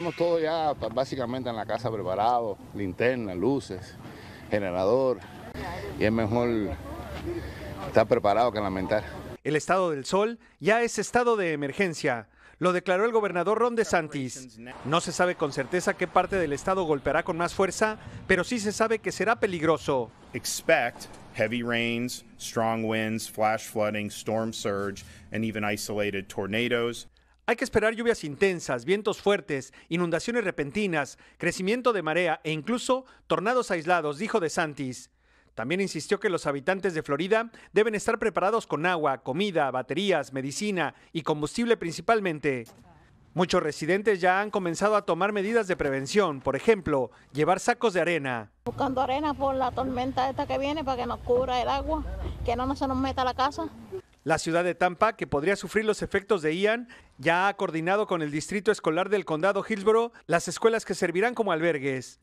Tenemos todo ya básicamente en la casa preparado, linterna, luces, generador, y es mejor estar preparado que lamentar. El estado del sol ya es estado de emergencia. Lo declaró el gobernador Ron DeSantis. No se sabe con certeza qué parte del estado golpeará con más fuerza, pero sí se sabe que será peligroso. Expect heavy rains, strong winds, flash flooding, storm surge, and even isolated tornadoes. Hay que esperar lluvias intensas, vientos fuertes, inundaciones repentinas, crecimiento de marea e incluso tornados aislados, dijo De Santis. También insistió que los habitantes de Florida deben estar preparados con agua, comida, baterías, medicina y combustible principalmente. Muchos residentes ya han comenzado a tomar medidas de prevención, por ejemplo, llevar sacos de arena. Buscando arena por la tormenta esta que viene para que nos cubra el agua, que no se nos meta a la casa. La ciudad de Tampa, que podría sufrir los efectos de Ian, ya ha coordinado con el Distrito Escolar del Condado Hillsborough las escuelas que servirán como albergues.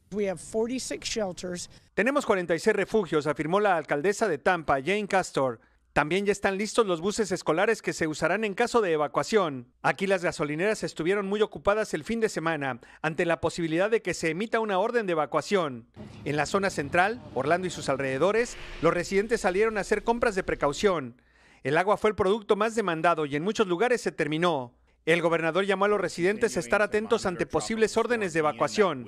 Tenemos 46 refugios, afirmó la alcaldesa de Tampa, Jane Castor. También ya están listos los buses escolares que se usarán en caso de evacuación. Aquí las gasolineras estuvieron muy ocupadas el fin de semana ante la posibilidad de que se emita una orden de evacuación. En la zona central, Orlando y sus alrededores, los residentes salieron a hacer compras de precaución. El agua fue el producto más demandado y en muchos lugares se terminó. El gobernador llamó a los residentes a estar atentos ante posibles órdenes de evacuación.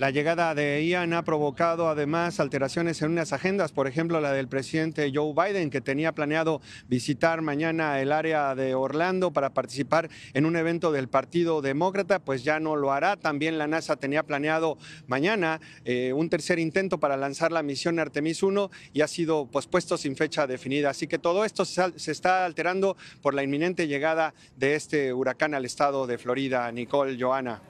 La llegada de Ian ha provocado además alteraciones en unas agendas, por ejemplo la del presidente Joe Biden, que tenía planeado visitar mañana el área de Orlando para participar en un evento del Partido Demócrata, pues ya no lo hará. También la NASA tenía planeado mañana eh, un tercer intento para lanzar la misión Artemis 1 y ha sido pospuesto sin fecha definida. Así que todo esto se está alterando por la inminente llegada de este huracán al estado de Florida, Nicole Joana.